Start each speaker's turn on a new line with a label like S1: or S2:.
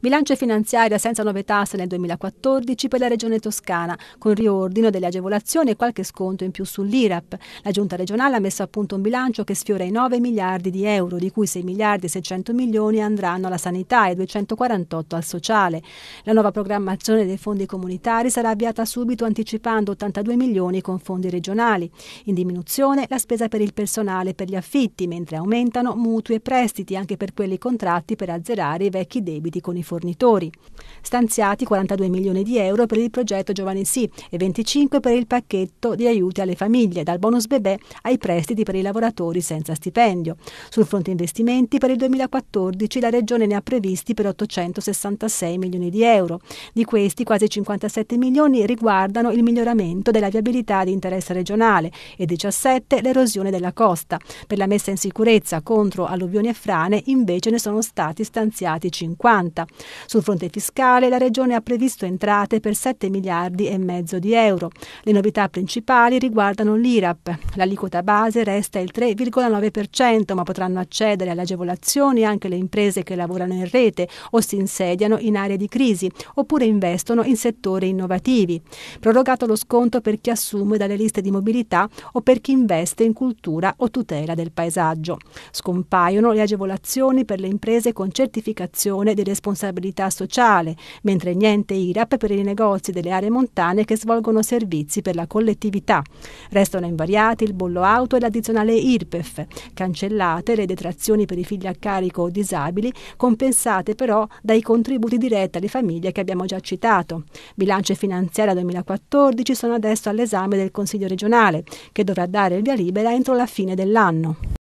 S1: Bilancio finanziario senza nuove tasse nel 2014 per la Regione Toscana, con riordino delle agevolazioni e qualche sconto in più sull'IRAP. La Giunta regionale ha messo a punto un bilancio che sfiora i 9 miliardi di euro, di cui 6 miliardi e 600 milioni andranno alla sanità e 248 al sociale. La nuova programmazione dei fondi comunitari sarà avviata subito anticipando 82 milioni con fondi regionali. In diminuzione la spesa per il personale e per gli affitti, mentre aumentano mutui e prestiti anche per quelli contratti per azzerare i vecchi debiti con i fornitori fornitori. Stanziati 42 milioni di euro per il progetto Giovani Sì e 25 per il pacchetto di aiuti alle famiglie, dal bonus bebè ai prestiti per i lavoratori senza stipendio. Sul fronte investimenti per il 2014 la Regione ne ha previsti per 866 milioni di euro. Di questi quasi 57 milioni riguardano il miglioramento della viabilità di interesse regionale e 17 l'erosione della costa. Per la messa in sicurezza contro alluvioni e frane invece ne sono stati stanziati 50. Sul fronte fiscale la Regione ha previsto entrate per 7 miliardi e mezzo di euro. Le novità principali riguardano l'IRAP. L'aliquota base resta il 3,9%, ma potranno accedere alle agevolazioni anche le imprese che lavorano in rete o si insediano in aree di crisi oppure investono in settori innovativi. Prorogato lo sconto per chi assume dalle liste di mobilità o per chi investe in cultura o tutela del paesaggio. Scompaiono le agevolazioni per le imprese con certificazione di responsabilità responsabilità sociale, mentre niente IRAP per i negozi delle aree montane che svolgono servizi per la collettività. Restano invariati il bollo auto e l'addizionale IRPEF, cancellate le detrazioni per i figli a carico o disabili, compensate però dai contributi diretti alle famiglie che abbiamo già citato. Bilancio finanziaria 2014 sono adesso all'esame del Consiglio regionale, che dovrà dare il via libera entro la fine dell'anno.